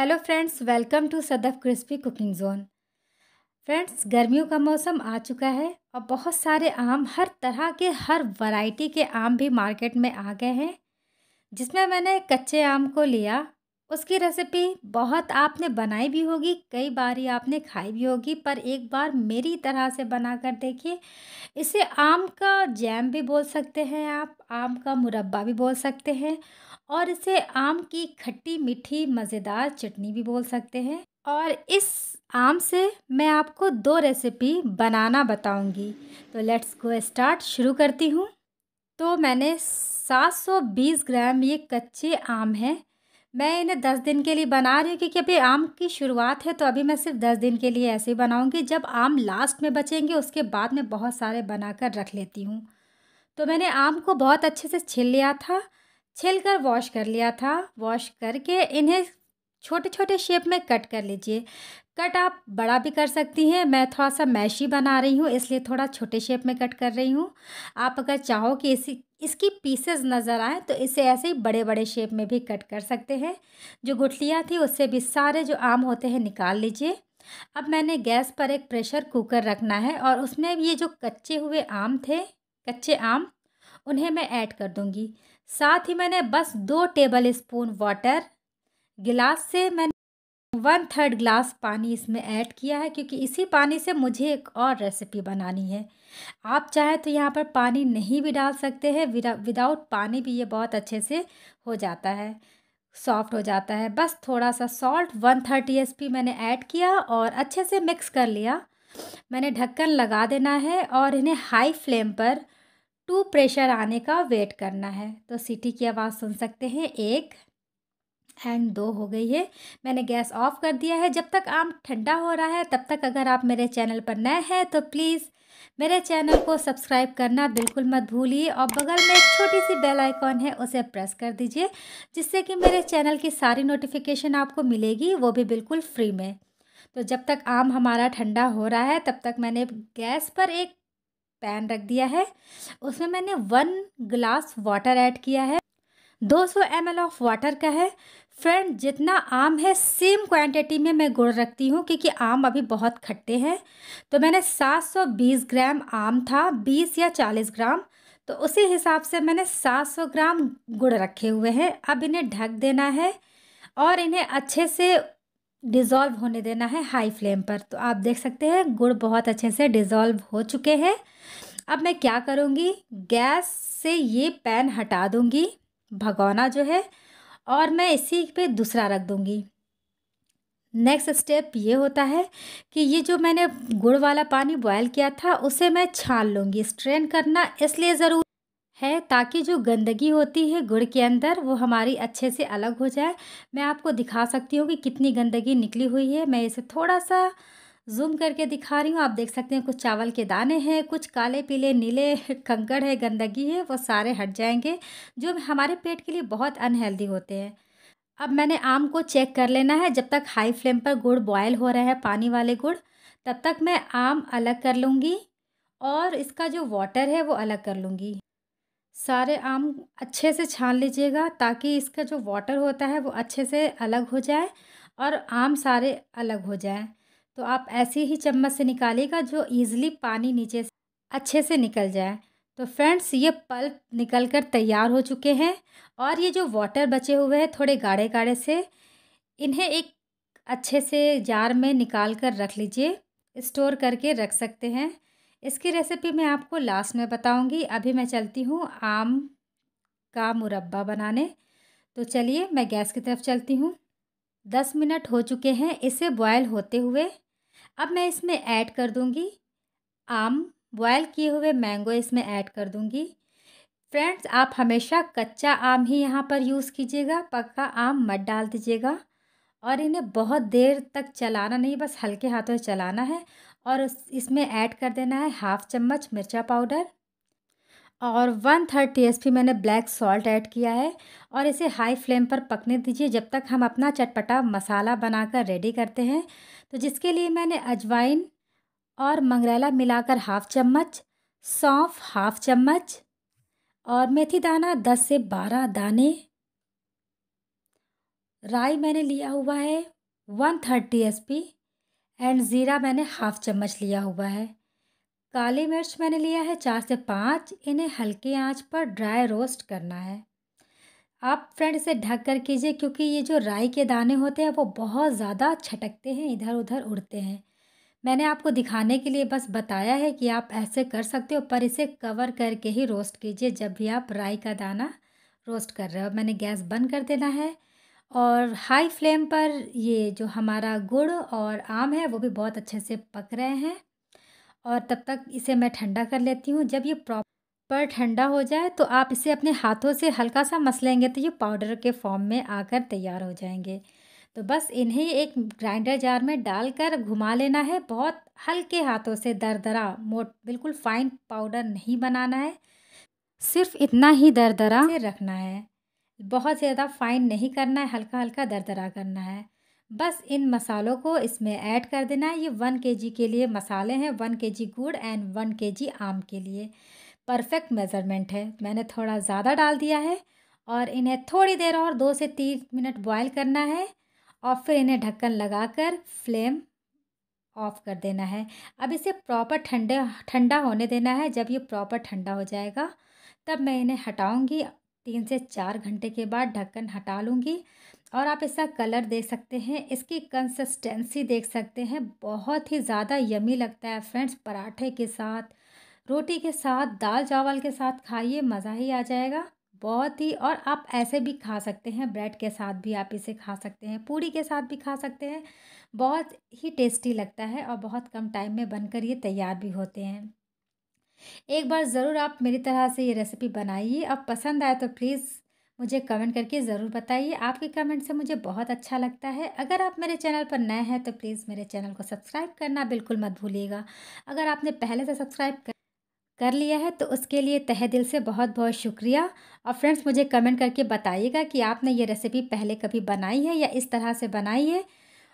hello friends welcome to Sadaf crispy cooking zone friends गर्मियों का मौसम आ चुका है और बहुत सारे आम हर तरह के हर वैरायटी के आम भी मार्केट में आ गए हैं जिसमें मैंने कच्चे आम को लिया उसकी रेसिपी बहुत आपने बनाई भी होगी कई बार ही आपने खाई भी होगी पर एक बार मेरी तरह से बना कर देखिए इसे आम का जैम भी बोल सकते हैं आप आम का मुरब्बा भी बोल सकते हैं और इसे आम की खट्टी मीठी मज़ेदार चटनी भी बोल सकते हैं और इस आम से मैं आपको दो रेसिपी बनाना बताऊंगी तो लेट्स गो स्टार्ट शुरू करती हूँ तो मैंने 720 ग्राम ये कच्चे आम हैं मैं इन्हें दस दिन के लिए बना रही हूँ क्योंकि अभी आम की शुरुआत है तो अभी मैं सिर्फ दस दिन के लिए ऐसे ही बनाऊँगी जब आम लास्ट में बचेंगे उसके बाद मैं बहुत सारे बना कर रख लेती हूँ तो मैंने आम को बहुत अच्छे से छिल लिया था छिल कर वॉश कर लिया था वॉश करके इन्हें छोटे छोटे शेप में कट कर लीजिए कट आप बड़ा भी कर सकती हैं मैं थोड़ा सा मैशी बना रही हूँ इसलिए थोड़ा छोटे शेप में कट कर रही हूँ आप अगर चाहो कि इसी इसकी पीसेस नज़र आए तो इसे ऐसे ही बड़े बड़े शेप में भी कट कर सकते हैं जो गुठलियाँ थी उससे भी सारे जो आम होते हैं निकाल लीजिए अब मैंने गैस पर एक प्रेशर कुकर रखना है और उसमें ये जो कच्चे हुए आम थे कच्चे आम उन्हें मैं ऐड कर दूँगी साथ ही मैंने बस दो टेबल स्पून वाटर गिलास से मैंने वन थर्ड ग्लास पानी इसमें ऐड किया है क्योंकि इसी पानी से मुझे एक और रेसिपी बनानी है आप चाहें तो यहाँ पर पानी नहीं भी डाल सकते हैं विदाउट पानी भी ये बहुत अच्छे से हो जाता है सॉफ्ट हो जाता है बस थोड़ा सा सॉल्ट वन थर्टी एस मैंने ऐड किया और अच्छे से मिक्स कर लिया मैंने ढक्कन लगा देना है और इन्हें हाई फ्लेम पर टू प्रेशर आने का वेट करना है तो सीटी की आवाज़ सुन सकते हैं एक एंड दो हो गई है मैंने गैस ऑफ कर दिया है जब तक आम ठंडा हो रहा है तब तक अगर आप मेरे चैनल पर नए हैं तो प्लीज़ मेरे चैनल को सब्सक्राइब करना बिल्कुल मत भूलिए और बगल में एक छोटी सी बेल आइकॉन है उसे प्रेस कर दीजिए जिससे कि मेरे चैनल की सारी नोटिफिकेशन आपको मिलेगी वो भी बिल्कुल फ्री में तो जब तक आम हमारा ठंडा हो रहा है तब तक मैंने गैस पर एक पैन रख दिया है उसमें मैंने वन ग्लास वाटर ऐड किया है 200 सौ एम ऑफ वाटर का है फ्रेंड जितना आम है सेम क्वांटिटी में मैं गुड़ रखती हूँ क्योंकि आम अभी बहुत खट्टे हैं तो मैंने 720 ग्राम आम था 20 या 40 ग्राम तो उसी हिसाब से मैंने 700 ग्राम गुड़ रखे हुए हैं अब इन्हें ढक देना है और इन्हें अच्छे से डिज़ोल्व होने देना है हाई फ्लेम पर तो आप देख सकते हैं गुड़ बहुत अच्छे से डिज़ोल्व हो चुके हैं अब मैं क्या करूँगी गैस से ये पैन हटा दूँगी भगोना जो है और मैं इसी पे दूसरा रख दूँगी नेक्स्ट स्टेप ये होता है कि ये जो मैंने गुड़ वाला पानी बॉयल किया था उसे मैं छान लूँगी स्ट्रेन करना इसलिए ज़रूर है ताकि जो गंदगी होती है गुड़ के अंदर वो हमारी अच्छे से अलग हो जाए मैं आपको दिखा सकती हूँ कि कितनी गंदगी निकली हुई है मैं इसे थोड़ा सा जूम करके दिखा रही हूँ आप देख सकते हैं कुछ चावल के दाने हैं कुछ काले पीले नीले कंकड़ है गंदगी है वो सारे हट जाएंगे जो हमारे पेट के लिए बहुत अनहेल्दी होते हैं अब मैंने आम को चेक कर लेना है जब तक हाई फ्लेम पर गुड़ बॉयल हो रहा है पानी वाले गुड़ तब तक मैं आम अलग कर लूँगी और इसका जो वाटर है वो अलग कर लूँगी सारे आम अच्छे से छान लीजिएगा ताकि इसका जो वाटर होता है वो अच्छे से अलग हो जाए और आम सारे अलग हो जाए तो आप ऐसे ही चम्मच से निकालिएगा जो ईज़िली पानी नीचे से अच्छे से निकल जाए तो फ्रेंड्स ये पल्प निकल कर तैयार हो चुके हैं और ये जो वाटर बचे हुए हैं थोड़े गाढ़े गाढ़े से इन्हें एक अच्छे से जार में निकाल कर रख लीजिए स्टोर करके रख सकते हैं इसकी रेसिपी मैं आपको लास्ट में बताऊंगी अभी मैं चलती हूँ आम का मुरब्बा बनाने तो चलिए मैं गैस की तरफ चलती हूँ दस मिनट हो चुके हैं इसे बॉयल होते हुए अब मैं इसमें ऐड कर दूँगी आम बॉयल किए हुए मैंगो इसमें ऐड कर दूँगी फ्रेंड्स आप हमेशा कच्चा आम ही यहाँ पर यूज़ कीजिएगा पक्का आम मत डाल दीजिएगा और इन्हें बहुत देर तक चलाना नहीं बस हल्के हाथों से चलाना है और इसमें ऐड कर देना है हाफ चम्मच मिर्चा पाउडर और वन थर्ड टी मैंने ब्लैक सॉल्ट ऐड किया है और इसे हाई फ्लेम पर पकने दीजिए जब तक हम अपना चटपटा मसाला बनाकर रेडी करते हैं तो जिसके लिए मैंने अजवाइन और मंगरेला मिलाकर हाफ चम्मच सौंफ हाफ चम्मच और मेथी दाना दस से बारह दाने राई मैंने लिया हुआ है वन थर्ड टी एंड ज़ीरा मैंने हाफ़ चम्मच लिया हुआ है काली मिर्च मैंने लिया है चार से पाँच इन्हें हल्की आंच पर ड्राई रोस्ट करना है आप फ्रेंड इसे ढक कर कीजिए क्योंकि ये जो राई के दाने होते हैं वो बहुत ज़्यादा छटकते हैं इधर उधर उड़ते हैं मैंने आपको दिखाने के लिए बस बताया है कि आप ऐसे कर सकते हो पर इसे कवर करके ही रोस्ट कीजिए जब भी आप राई का दाना रोस्ट कर रहे हो मैंने गैस बंद कर देना है और हाई फ्लेम पर ये जो हमारा गुड़ और आम है वो भी बहुत अच्छे से पक रहे हैं और तब तक इसे मैं ठंडा कर लेती हूँ जब ये प्रॉपर ठंडा हो जाए तो आप इसे अपने हाथों से हल्का सा मस लेंगे तो ये पाउडर के फॉर्म में आकर तैयार हो जाएंगे तो बस इन्हें एक ग्राइंडर जार में डालकर घुमा लेना है बहुत हल्के हाथों से दरदरा मोट बिल्कुल फाइन पाउडर नहीं बनाना है सिर्फ इतना ही दरदरा रखना है बहुत ज़्यादा फ़ाइन नहीं करना है हल्का हल्का दरदरा करना है बस इन मसालों को इसमें ऐड कर देना है ये वन के जी के लिए मसाले हैं वन के जी गुड़ एंड वन के जी आम के लिए परफेक्ट मेज़रमेंट है मैंने थोड़ा ज़्यादा डाल दिया है और इन्हें थोड़ी देर और दो से तीन मिनट बॉयल करना है और फिर इन्हें ढक्कन लगाकर फ्लेम ऑफ़ कर देना है अब इसे प्रॉपर ठंडे ठंडा होने देना है जब ये प्रॉपर ठंडा हो जाएगा तब मैं इन्हें हटाऊंगी तीन से चार घंटे के बाद ढक्कन हटा लूँगी और आप इसका कलर देख सकते हैं इसकी कंसिस्टेंसी देख सकते हैं बहुत ही ज़्यादा यमी लगता है फ्रेंड्स पराठे के साथ रोटी के साथ दाल चावल के साथ खाइए मज़ा ही आ जाएगा बहुत ही और आप ऐसे भी खा सकते हैं ब्रेड के साथ भी आप इसे खा सकते हैं पूड़ी के साथ भी खा सकते हैं बहुत ही टेस्टी लगता है और बहुत कम टाइम में बनकर ये तैयार भी होते हैं एक बार ज़रूर आप मेरी तरह से ये रेसिपी बनाइए अब पसंद आए तो प्लीज़ मुझे कमेंट करके ज़रूर बताइए आपके कमेंट से मुझे बहुत अच्छा लगता है अगर आप मेरे चैनल पर नए हैं तो प्लीज़ मेरे चैनल को सब्सक्राइब करना बिल्कुल मत भूलिएगा अगर आपने पहले से सब्सक्राइब कर कर लिया है तो उसके लिए तहे दिल से बहुत बहुत शुक्रिया और फ्रेंड्स मुझे कमेंट करके बताइएगा कि आपने ये रेसिपी पहले कभी बनाई है या इस तरह से बनाई है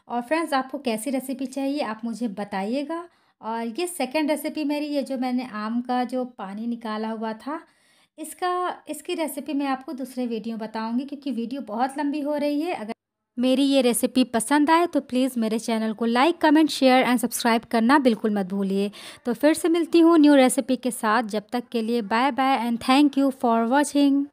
और फ्रेंड्स आपको कैसी रेसिपी चाहिए आप मुझे बताइएगा और ये सेकंड रेसिपी मेरी ये जो मैंने आम का जो पानी निकाला हुआ था इसका इसकी रेसिपी मैं आपको दूसरे वीडियो बताऊंगी क्योंकि वीडियो बहुत लंबी हो रही है अगर मेरी ये रेसिपी पसंद आए तो प्लीज़ मेरे चैनल को like comment share and subscribe करना बिल्कुल मत भूलिए तो फिर से मिलती हूँ न्यू रेसिपी के साथ जब तक के लिए bye bye and thank you for watching